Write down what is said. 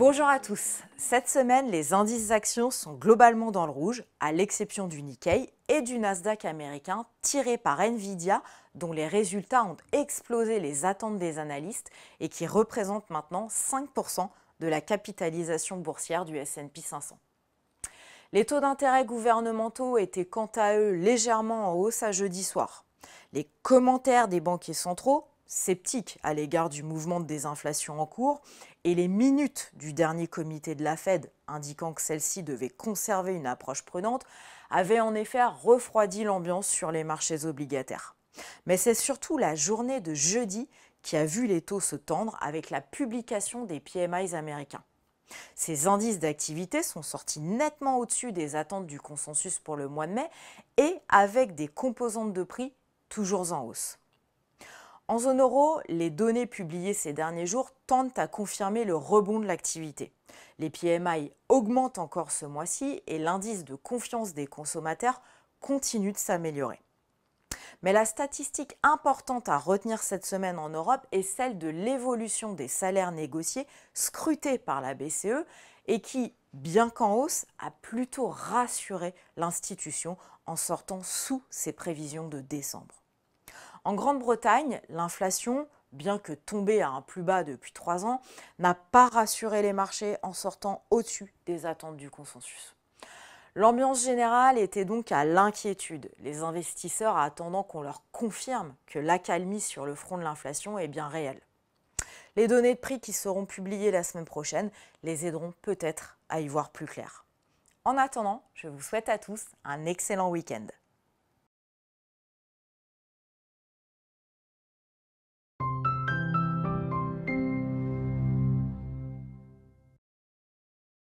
Bonjour à tous. Cette semaine, les indices actions sont globalement dans le rouge, à l'exception du Nikkei et du Nasdaq américain tiré par Nvidia, dont les résultats ont explosé les attentes des analystes et qui représentent maintenant 5% de la capitalisation boursière du SP 500. Les taux d'intérêt gouvernementaux étaient quant à eux légèrement en hausse à jeudi soir. Les commentaires des banquiers centraux sceptiques à l'égard du mouvement de désinflation en cours et les minutes du dernier comité de la Fed indiquant que celle-ci devait conserver une approche prudente, avaient en effet refroidi l'ambiance sur les marchés obligataires. Mais c'est surtout la journée de jeudi qui a vu les taux se tendre avec la publication des PMIs américains. Ces indices d'activité sont sortis nettement au-dessus des attentes du consensus pour le mois de mai et avec des composantes de prix toujours en hausse. En zone euro, les données publiées ces derniers jours tendent à confirmer le rebond de l'activité. Les PMI augmentent encore ce mois-ci et l'indice de confiance des consommateurs continue de s'améliorer. Mais la statistique importante à retenir cette semaine en Europe est celle de l'évolution des salaires négociés scrutés par la BCE et qui, bien qu'en hausse, a plutôt rassuré l'institution en sortant sous ses prévisions de décembre. En Grande-Bretagne, l'inflation, bien que tombée à un plus bas depuis trois ans, n'a pas rassuré les marchés en sortant au-dessus des attentes du consensus. L'ambiance générale était donc à l'inquiétude, les investisseurs attendant qu'on leur confirme que l'accalmie sur le front de l'inflation est bien réelle. Les données de prix qui seront publiées la semaine prochaine les aideront peut-être à y voir plus clair. En attendant, je vous souhaite à tous un excellent week-end.